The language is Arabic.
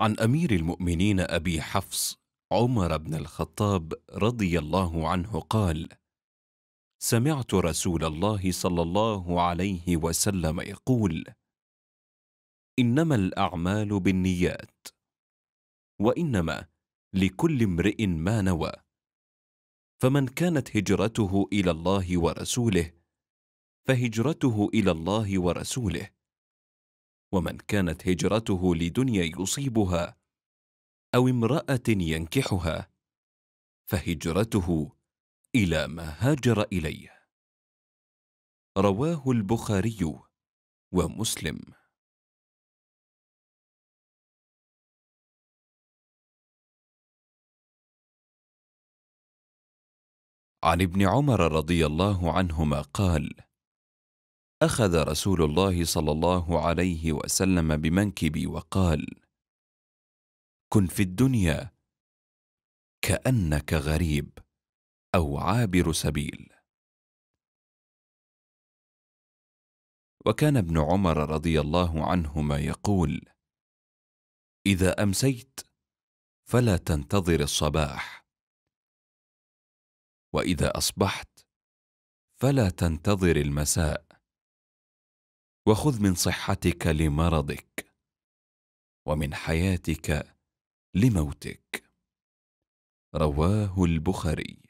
عن امير المؤمنين ابي حفص عمر بن الخطاب رضي الله عنه قال سمعت رسول الله صلى الله عليه وسلم يقول انما الاعمال بالنيات وانما لكل امرئ ما نوى فمن كانت هجرته الى الله ورسوله فهجرته الى الله ورسوله ومن كانت هجرته لدنيا يصيبها او امراه ينكحها فهجرته الى ما هاجر اليه رواه البخاري ومسلم عن ابن عمر رضي الله عنهما قال اخذ رسول الله صلى الله عليه وسلم بمنكبي وقال كن في الدنيا كانك غريب او عابر سبيل وكان ابن عمر رضي الله عنهما يقول اذا امسيت فلا تنتظر الصباح واذا اصبحت فلا تنتظر المساء وخذ من صحتك لمرضك ومن حياتك لموتك رواه البخاري